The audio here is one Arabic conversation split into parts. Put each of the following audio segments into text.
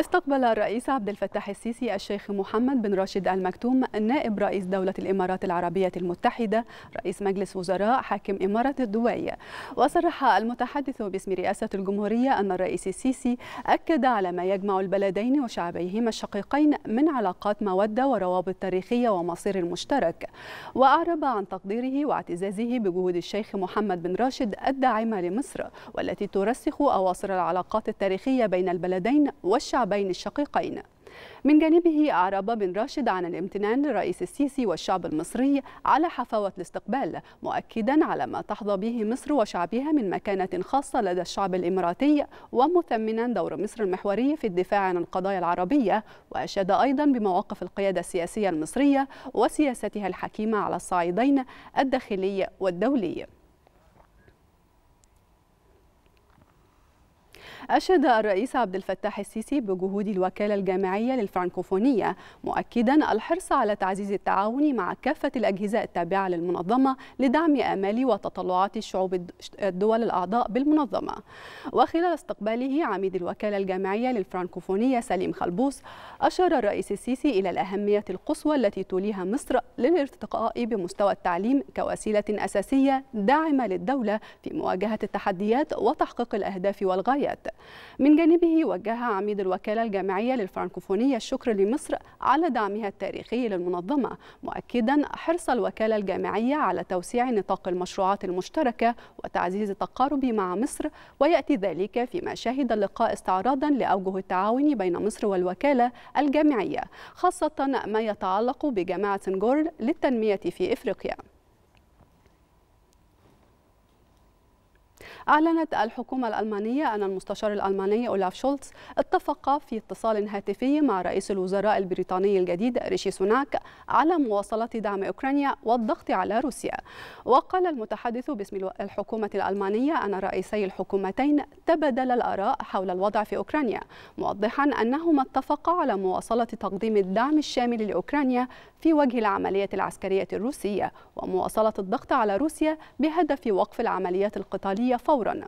استقبل الرئيس عبد الفتاح السيسي الشيخ محمد بن راشد آل مكتوم نائب رئيس دولة الإمارات العربية المتحدة رئيس مجلس وزراء حاكم إمارة دبي وصرح المتحدث باسم رئاسة الجمهورية أن الرئيس السيسي أكد على ما يجمع البلدين وشعبيهما الشقيقين من علاقات مودة وروابط تاريخية ومصير مشترك وأعرب عن تقديره واعتزازه بجهود الشيخ محمد بن راشد الداعمة لمصر والتي ترسخ أواصر العلاقات التاريخية بين البلدين والشعب بين الشقيقين من جانبه أعرب بن راشد عن الامتنان للرئيس السيسي والشعب المصري على حفاوة الاستقبال مؤكدا على ما تحظى به مصر وشعبها من مكانة خاصة لدى الشعب الإماراتي ومثمنا دور مصر المحوري في الدفاع عن القضايا العربية وأشاد أيضا بمواقف القيادة السياسية المصرية وسياستها الحكيمة على الصعيدين الداخلي والدولي أشاد الرئيس عبد الفتاح السيسي بجهود الوكالة الجامعية للفرنكوفونية مؤكدا الحرص على تعزيز التعاون مع كافة الأجهزة التابعة للمنظمة لدعم آمال وتطلعات الشعوب الدول الأعضاء بالمنظمة وخلال استقباله عميد الوكالة الجامعية للفرنكوفونية سليم خلبوس أشار الرئيس السيسي إلى الأهمية القصوى التي توليها مصر للارتقاء بمستوى التعليم كوسيلة أساسية داعمة للدولة في مواجهة التحديات وتحقيق الأهداف والغايات من جانبه وجه عميد الوكالة الجامعية للفرنكوفونية الشكر لمصر على دعمها التاريخي للمنظمة مؤكدا حرص الوكالة الجامعية على توسيع نطاق المشروعات المشتركة وتعزيز التقارب مع مصر ويأتي ذلك فيما شهد اللقاء استعراضا لأوجه التعاون بين مصر والوكالة الجامعية خاصة ما يتعلق بجامعة سنغور للتنمية في إفريقيا أعلنت الحكومة الألمانية أن المستشار الألماني أولاف شولتز اتفق في اتصال هاتفي مع رئيس الوزراء البريطاني الجديد ريشي سوناك على مواصلة دعم أوكرانيا والضغط على روسيا وقال المتحدث باسم الحكومة الألمانية أن رئيسي الحكومتين تبادلا الآراء حول الوضع في أوكرانيا موضحا أنهما اتفقا على مواصلة تقديم الدعم الشامل لأوكرانيا في وجه العملية العسكرية الروسية ومواصلة الضغط على روسيا بهدف وقف العمليات القتالية فور فورا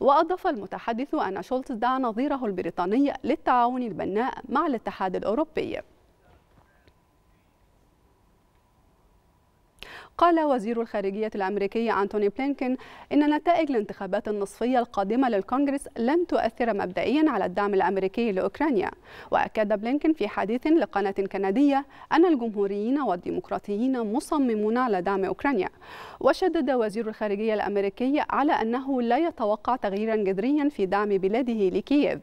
وأضاف المتحدث أن شولتز دعا نظيره البريطاني للتعاون البناء مع الاتحاد الأوروبي قال وزير الخارجية الأمريكي أنتوني بلينكين إن نتائج الانتخابات النصفية القادمة للكونغرس لن تؤثر مبدئيا على الدعم الأمريكي لأوكرانيا وأكد بلينكين في حديث لقناة كندية أن الجمهوريين والديمقراطيين مصممون على دعم أوكرانيا وشدد وزير الخارجية الأمريكي على أنه لا يتوقع تغييرا جذريا في دعم بلاده لكييف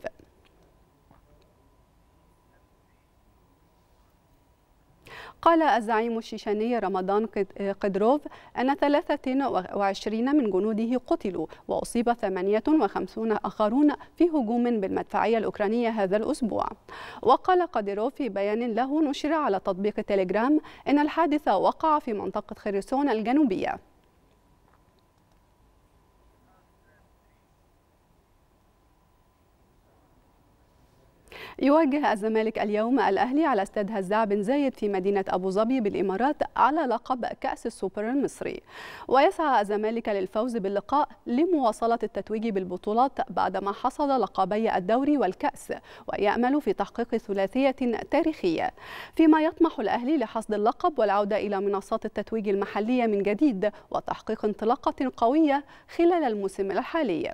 قال الزعيم الشيشاني رمضان قدروف أن 23 من جنوده قتلوا وأصيب 58 آخرون في هجوم بالمدفعية الأوكرانية هذا الأسبوع وقال قدروف في بيان له نشر على تطبيق تليجرام إن الحادث وقع في منطقة خرسون الجنوبية يواجه الزمالك اليوم الأهلي على استاد هزاع بن زايد في مدينة أبو ظبي بالإمارات على لقب كأس السوبر المصري ويسعى الزمالك للفوز باللقاء لمواصلة التتويج بالبطولات بعدما حصد لقبي الدوري والكأس ويأمل في تحقيق ثلاثية تاريخية فيما يطمح الأهلي لحصد اللقب والعودة إلى منصات التتويج المحلية من جديد وتحقيق انطلاقة قوية خلال الموسم الحالي